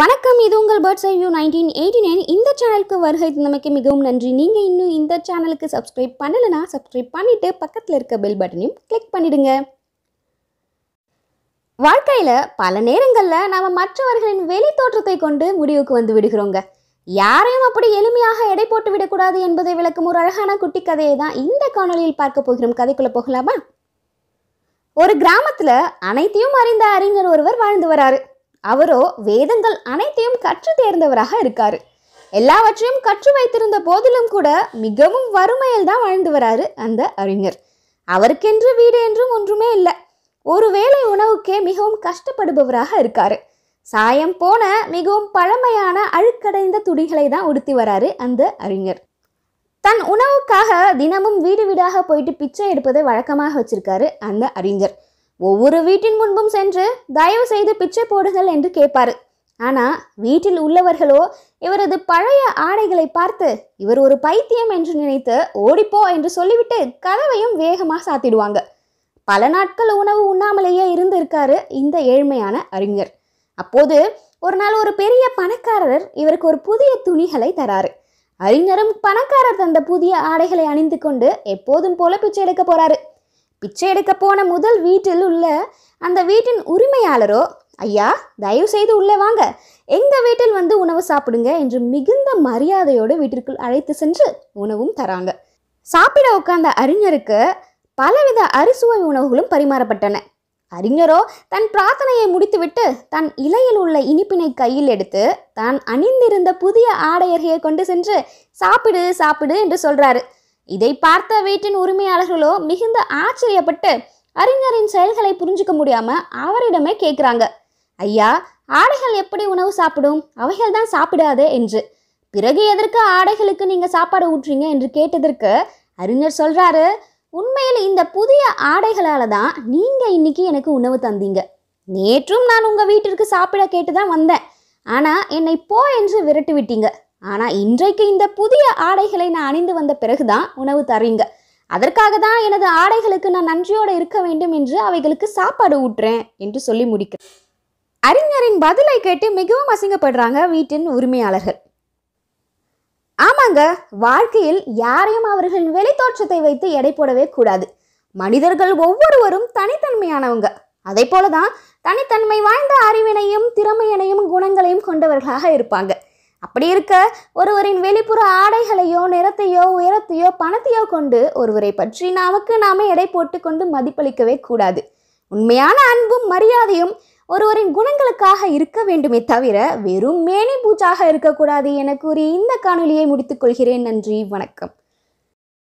வணக்கம் இது உங்கள் birds eye view nineteen eighty nine இந்த சேனலுக்கு வருகை தந்தமைக்கு மிகவும் நன்றி நீங்கள் இன்னும் இந்த சேனலுக்கு சப்ஸ்கிரைப் பண்ணலைன்னா சப்ஸ்கிரைப் பண்ணிவிட்டு பக்கத்தில் இருக்க பெல் பட்டனையும் கிளிக் பண்ணிவிடுங்க வாழ்க்கையில் பல நேரங்களில் நாம் மற்றவர்களின் வெளி தோற்றத்தை கொண்டு முடிவுக்கு வந்து விடுகிறோங்க யாரையும் அப்படி எளிமையாக எடை போட்டு விடக்கூடாது என்பதை விளக்கும் ஒரு அழகான குட்டி கதையை தான் இந்த காணொலியில் பார்க்க போகிறோம் கதைக்குள்ளே போகலாமா ஒரு கிராமத்தில் அனைத்தையும் அறிந்த அறிஞர் ஒருவர் வாழ்ந்து வராரு அவரோ வேதங்கள் அனைத்தையும் கற்று தேர்ந்தவராக இருக்காரு எல்லாவற்றையும் கற்று வைத்திருந்த போதிலும் கூட மிகவும் வறுமையில் தான் வாழ்ந்து வராரு அந்த அறிஞர் அவருக்கென்று வீடு என்றும் ஒன்றுமே இல்லை ஒருவேளை உணவுக்கே மிகவும் கஷ்டப்படுபவராக இருக்காரு சாயம் போன மிகவும் பழமையான அழுக்கடைந்த துணிகளை தான் உடுத்தி வராரு அந்த அறிஞர் தன் உணவுக்காக தினமும் வீடு வீடாக போயிட்டு பிச்சை எடுப்பதை வழக்கமாக வச்சிருக்காரு அந்த அறிஞர் ஒவ்வொரு வீட்டின் முன்பும் சென்று தயவு செய்து பிச்சை போடுங்கள் என்று கேட்பார் ஆனால் வீட்டில் உள்ளவர்களோ இவரது பழைய ஆடைகளை பார்த்து இவர் ஒரு பைத்தியம் என்று நினைத்து ஓடிப்போ என்று சொல்லிவிட்டு கதவையும் வேகமாக சாத்திடுவாங்க பல நாட்கள் உணவு உண்ணாமலேயே இருந்திருக்காரு இந்த ஏழ்மையான அறிஞர் அப்போது ஒரு நாள் ஒரு பெரிய பணக்காரர் இவருக்கு ஒரு புதிய துணிகளை தராரு அறிஞரும் பணக்காரர் தந்த புதிய ஆடைகளை அணிந்து கொண்டு எப்போதும் போல பிச்சை எடுக்க போறாரு பிச்சை எடுக்க போன முதல் வீட்டில் உள்ள அந்த வீட்டின் உரிமையாளரோ ஐயா தயவு செய்து உள்ளே வாங்க எங்கள் வீட்டில் வந்து உணவு சாப்பிடுங்க என்று மிகுந்த மரியாதையோடு வீட்டிற்குள் அழைத்து சென்று உணவும் தராங்க சாப்பிட உட்கார்ந்த அறிஞருக்கு பலவித அரிசுவை உணவுகளும் பரிமாறப்பட்டன அறிஞரோ தன் பிரார்த்தனையை முடித்துவிட்டு தன் இலையில் உள்ள இனிப்பினை கையில் எடுத்து தான் அணிந்திருந்த புதிய ஆடையர்கையை கொண்டு சென்று சாப்பிடு சாப்பிடு என்று சொல்றாரு இதை பார்த்த வீட்டின் உரிமையாளர்களோ மிகுந்த ஆச்சரியப்பட்டு அறிஞரின் செயல்களை புரிஞ்சுக்க முடியாம அவரிடமே கேட்குறாங்க ஐயா ஆடைகள் எப்படி உணவு சாப்பிடும் அவைகள் தான் சாப்பிடாது என்று பிறகு எதற்கு ஆடைகளுக்கு நீங்க சாப்பாடு ஊற்றுறீங்க என்று கேட்டதற்கு அறிஞர் சொல்றாரு உண்மையில் இந்த புதிய ஆடைகளால தான் நீங்க இன்னைக்கு எனக்கு உணவு தந்தீங்க நேற்றும் நான் உங்க வீட்டிற்கு சாப்பிட கேட்டு தான் வந்தேன் ஆனா என்னை போ என்று விரட்டு விட்டீங்க ஆனால் இன்றைக்கு இந்த புதிய ஆடைகளை நான் அணிந்து வந்த பிறகுதான் உணவு தரீங்க அதற்காக தான் எனது ஆடைகளுக்கு நான் நன்றியோடு இருக்க வேண்டும் என்று அவைகளுக்கு சாப்பாடு ஊட்டுறேன் என்று சொல்லி முடிக்கிறேன் அறிஞரின் பதிலை கேட்டு மிகவும் அசிங்கப்படுறாங்க வீட்டின் உரிமையாளர்கள் ஆமாங்க வாழ்க்கையில் யாரையும் அவர்களின் வெளி தோற்றத்தை வைத்து எடை போடவே கூடாது மனிதர்கள் ஒவ்வொருவரும் தனித்தன்மையானவங்க அதே போலதான் தனித்தன்மை வாய்ந்த அறிவினையும் திறமையினையும் குணங்களையும் கொண்டவர்களாக இருப்பாங்க அப்படி இருக்க ஒருவரின் வெளிப்புற ஆடைகளையோ நிறத்தையோ உயரத்தையோ பணத்தையோ கொண்டு ஒருவரை பற்றி நமக்கு நாமே எடை போட்டுக்கொண்டு மதிப்பளிக்கவே கூடாது உண்மையான அன்பும் மரியாதையும் ஒருவரின் குணங்களுக்காக இருக்க வேண்டுமே தவிர வெறும் மேனி பூச்சாக இருக்கக்கூடாது என கூறி இந்த காணொலியை முடித்துக்கொள்கிறேன் நன்றி வணக்கம்